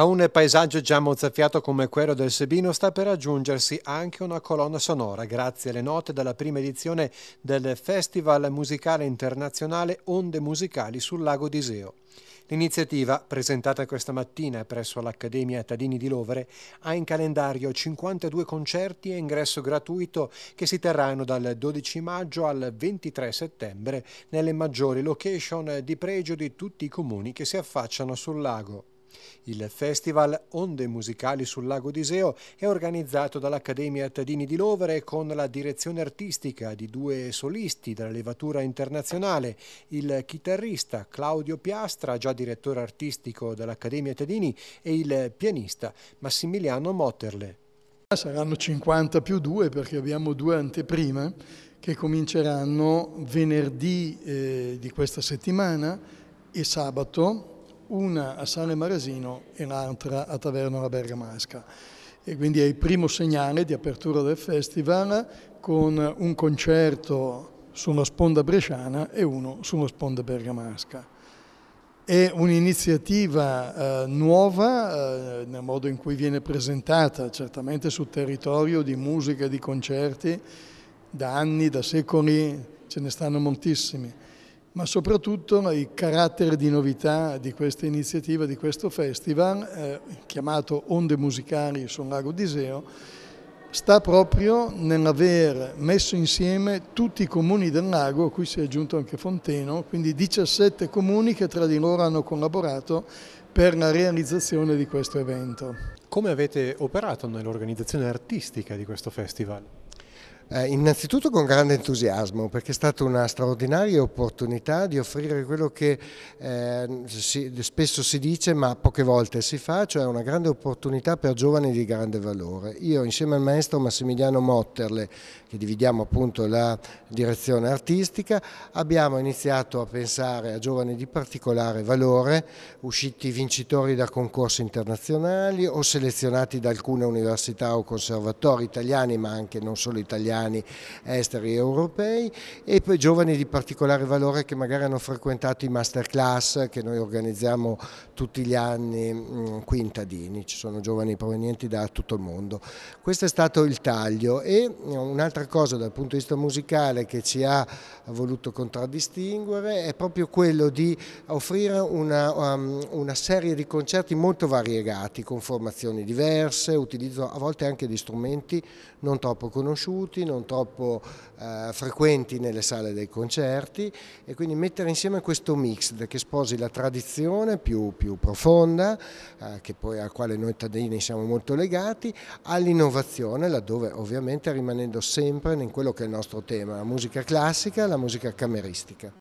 A un paesaggio già mozzafiato come quello del Sebino sta per aggiungersi anche una colonna sonora grazie alle note della prima edizione del Festival Musicale Internazionale Onde Musicali sul Lago di Iseo. L'iniziativa, presentata questa mattina presso l'Accademia Tadini di Lovere, ha in calendario 52 concerti e ingresso gratuito che si terranno dal 12 maggio al 23 settembre nelle maggiori location di pregio di tutti i comuni che si affacciano sul lago. Il festival Onde Musicali sul Lago di Seo è organizzato dall'Accademia Tadini di Lovere con la direzione artistica di due solisti della levatura internazionale, il chitarrista Claudio Piastra, già direttore artistico dell'Accademia Tadini, e il pianista Massimiliano Motterle. Saranno 50 più 2 perché abbiamo due anteprime che cominceranno venerdì eh, di questa settimana e sabato una a Sale Maresino e l'altra a Taverna la Bergamasca. E quindi è il primo segnale di apertura del festival con un concerto sulla sponda bresciana e uno sulla sponda bergamasca. È un'iniziativa eh, nuova eh, nel modo in cui viene presentata, certamente sul territorio di musica e di concerti, da anni, da secoli ce ne stanno moltissimi ma soprattutto il carattere di novità di questa iniziativa, di questo festival, eh, chiamato Onde Musicali sul Lago d'Iseo, sta proprio nell'aver messo insieme tutti i comuni del lago, a cui si è aggiunto anche Fonteno, quindi 17 comuni che tra di loro hanno collaborato per la realizzazione di questo evento. Come avete operato nell'organizzazione artistica di questo festival? Eh, innanzitutto con grande entusiasmo perché è stata una straordinaria opportunità di offrire quello che eh, si, spesso si dice ma poche volte si fa, cioè una grande opportunità per giovani di grande valore. Io insieme al maestro Massimiliano Motterle, che dividiamo appunto la direzione artistica, abbiamo iniziato a pensare a giovani di particolare valore, usciti vincitori da concorsi internazionali o selezionati da alcune università o conservatori italiani ma anche non solo italiani italiani, esteri e europei e poi giovani di particolare valore che magari hanno frequentato i masterclass che noi organizziamo tutti gli anni mm, qui in Tadini, ci sono giovani provenienti da tutto il mondo. Questo è stato il taglio e mm, un'altra cosa dal punto di vista musicale che ci ha voluto contraddistinguere è proprio quello di offrire una, um, una serie di concerti molto variegati con formazioni diverse, utilizzo a volte anche di strumenti non troppo conosciuti, non troppo eh, frequenti nelle sale dei concerti e quindi mettere insieme questo mix che sposi la tradizione più, più profonda, eh, poi, a quale noi tadini siamo molto legati, all'innovazione laddove ovviamente rimanendo sempre in quello che è il nostro tema, la musica classica e la musica cameristica.